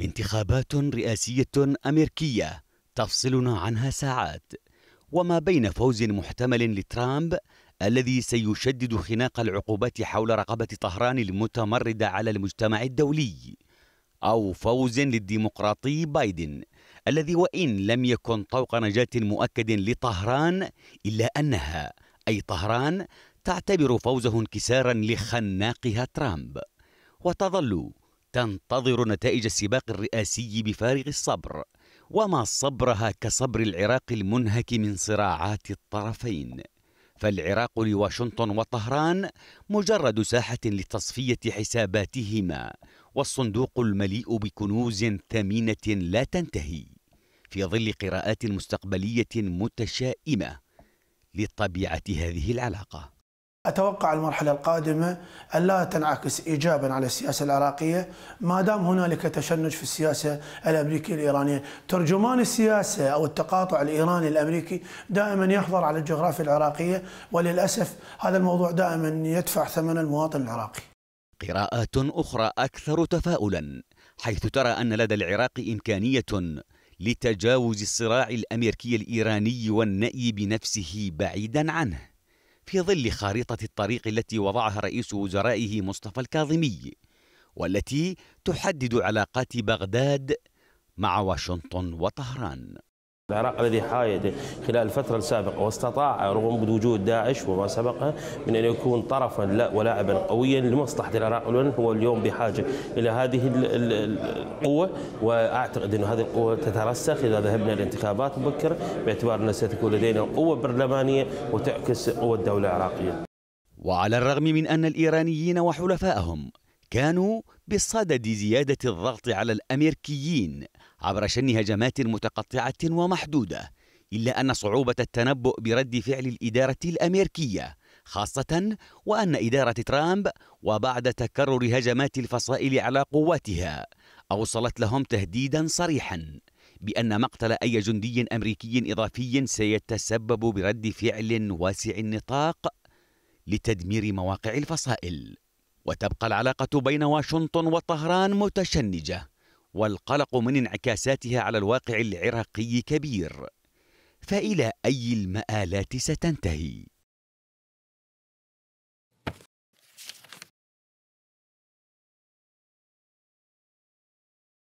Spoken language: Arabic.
انتخابات رئاسية أمريكية تفصلنا عنها ساعات وما بين فوز محتمل لترامب الذي سيشدد خناق العقوبات حول رقبة طهران المتمردة على المجتمع الدولي أو فوز للديمقراطي بايدن الذي وإن لم يكن طوق نجاة مؤكد لطهران إلا أنها أي طهران تعتبر فوزه انكسارا لخناقها ترامب وتظل تنتظر نتائج السباق الرئاسي بفارغ الصبر وما صبرها كصبر العراق المنهك من صراعات الطرفين فالعراق لواشنطن وطهران مجرد ساحة لتصفية حساباتهما والصندوق المليء بكنوز ثمينة لا تنتهي في ظل قراءات مستقبلية متشائمة لطبيعة هذه العلاقة أتوقع المرحلة القادمة أن لا تنعكس إيجابا على السياسة العراقية ما دام هنالك تشنج في السياسة الأمريكية الإيرانية ترجمان السياسة أو التقاطع الإيراني الأمريكي دائما يحظر على الجغرافيا العراقية وللأسف هذا الموضوع دائما يدفع ثمن المواطن العراقي قراءات أخرى أكثر تفاؤلا حيث ترى أن لدى العراق إمكانية لتجاوز الصراع الأمريكي الإيراني والنأي بنفسه بعيدا عنه في ظل خارطة الطريق التي وضعها رئيس وزرائه مصطفى الكاظمي والتي تحدد علاقات بغداد مع واشنطن وطهران العراق الذي حايد خلال الفترة السابقة واستطاع رغم وجود داعش وما سبقه من أن يكون طرفا لا ولاعبا قويا لمصلحة العراق الآن هو اليوم بحاجة إلى هذه القوة وأعتقد أن هذه القوة تترسخ إذا ذهبنا للانتخابات مبكرة باعتبار أن ستكون لدينا قوة برلمانية وتعكس قوة الدولة العراقية وعلى الرغم من أن الإيرانيين وحلفائهم كانوا بصدد زيادة الضغط على الأمريكيين عبر شن هجمات متقطعة ومحدودة إلا أن صعوبة التنبؤ برد فعل الإدارة الأمريكية خاصة وأن إدارة ترامب وبعد تكرر هجمات الفصائل على قواتها أوصلت لهم تهديدا صريحا بأن مقتل أي جندي أمريكي إضافي سيتسبب برد فعل واسع النطاق لتدمير مواقع الفصائل وتبقى العلاقة بين واشنطن وطهران متشنجة والقلق من انعكاساتها على الواقع العراقي كبير فإلى أي المآلات ستنتهي؟